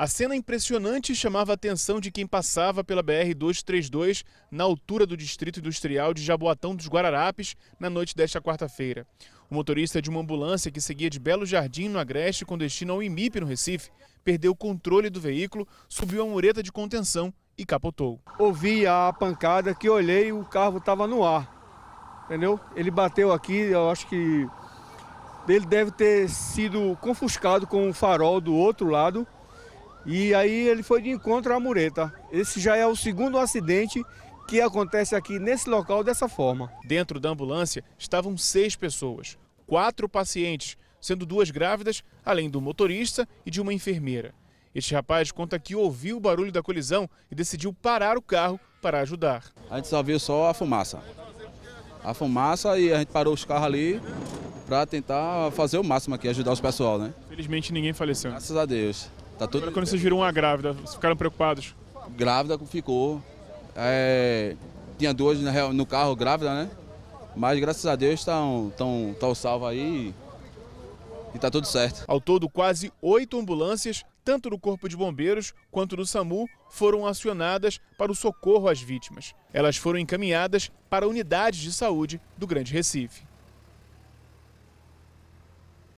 A cena impressionante chamava a atenção de quem passava pela BR-232 na altura do Distrito Industrial de Jaboatão dos Guararapes na noite desta quarta-feira. O motorista de uma ambulância que seguia de Belo Jardim, no Agreste, com destino ao IMIP, no Recife, perdeu o controle do veículo, subiu a mureta de contenção e capotou. Ouvi a pancada que olhei e o carro estava no ar, entendeu? Ele bateu aqui, eu acho que ele deve ter sido confuscado com o farol do outro lado, e aí ele foi de encontro à mureta. Esse já é o segundo acidente que acontece aqui nesse local dessa forma. Dentro da ambulância estavam seis pessoas, quatro pacientes, sendo duas grávidas, além do motorista e de uma enfermeira. Este rapaz conta que ouviu o barulho da colisão e decidiu parar o carro para ajudar. A gente só viu só a fumaça. A fumaça e a gente parou os carros ali para tentar fazer o máximo aqui, ajudar os pessoal, né? Felizmente ninguém faleceu. Graças a Deus. Tá todo... Agora, quando vocês viram uma grávida, vocês ficaram preocupados? Grávida ficou. É... Tinha duas no carro grávida, né? Mas graças a Deus estão tão, tão salvo aí e tá tudo certo. Ao todo, quase oito ambulâncias, tanto do Corpo de Bombeiros quanto do SAMU, foram acionadas para o socorro às vítimas. Elas foram encaminhadas para unidades de saúde do Grande Recife.